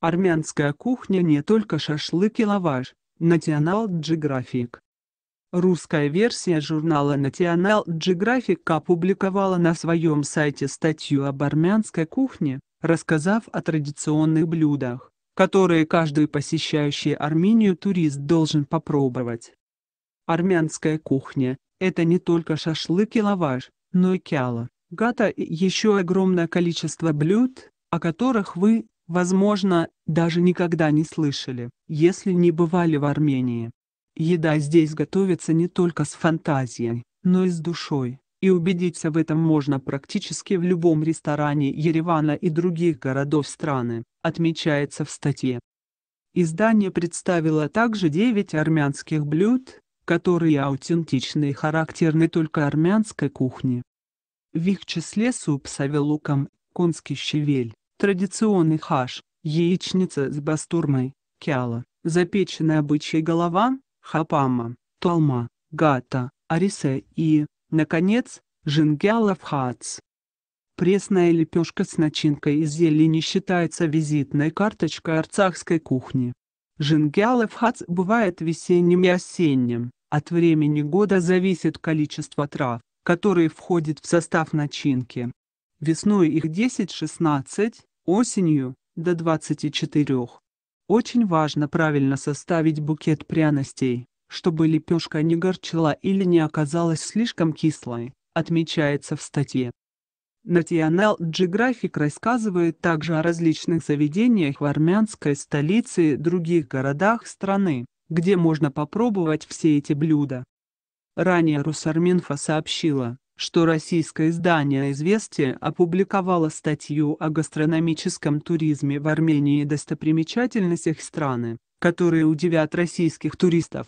Армянская кухня не только шашлык и лаваш. National Geographic. Русская версия журнала National Geographic опубликовала на своем сайте статью об армянской кухне, рассказав о традиционных блюдах, которые каждый посещающий Армению турист должен попробовать. Армянская кухня – это не только шашлык и лаваш, но и кяла, гата и еще огромное количество блюд, о которых вы, возможно, даже никогда не слышали, если не бывали в Армении. Еда здесь готовится не только с фантазией, но и с душой, и убедиться в этом можно практически в любом ресторане Еревана и других городов страны, отмечается в статье. Издание представило также 9 армянских блюд, которые аутентичны и характерны только армянской кухне. В их числе суп с авелуком, конский щавель, Традиционный хаш, яичница с бастурмой, кяла, запеченная бычья голова, хапама, толма, гата, арисе и, наконец, жингяла в хац. Пресная лепешка с начинкой из зелени считается визитной карточкой арцахской кухни. Жингялы в хац бывает весенним и осенним. От времени года зависит количество трав, которые входят в состав начинки. Весной их 10-16, осенью – до 24. Очень важно правильно составить букет пряностей, чтобы лепешка не горчила или не оказалась слишком кислой, отмечается в статье. National Geographic рассказывает также о различных заведениях в армянской столице и других городах страны, где можно попробовать все эти блюда. Ранее Русарминфа сообщила, что российское издание «Известия» опубликовало статью о гастрономическом туризме в Армении и достопримечательностях страны, которые удивят российских туристов.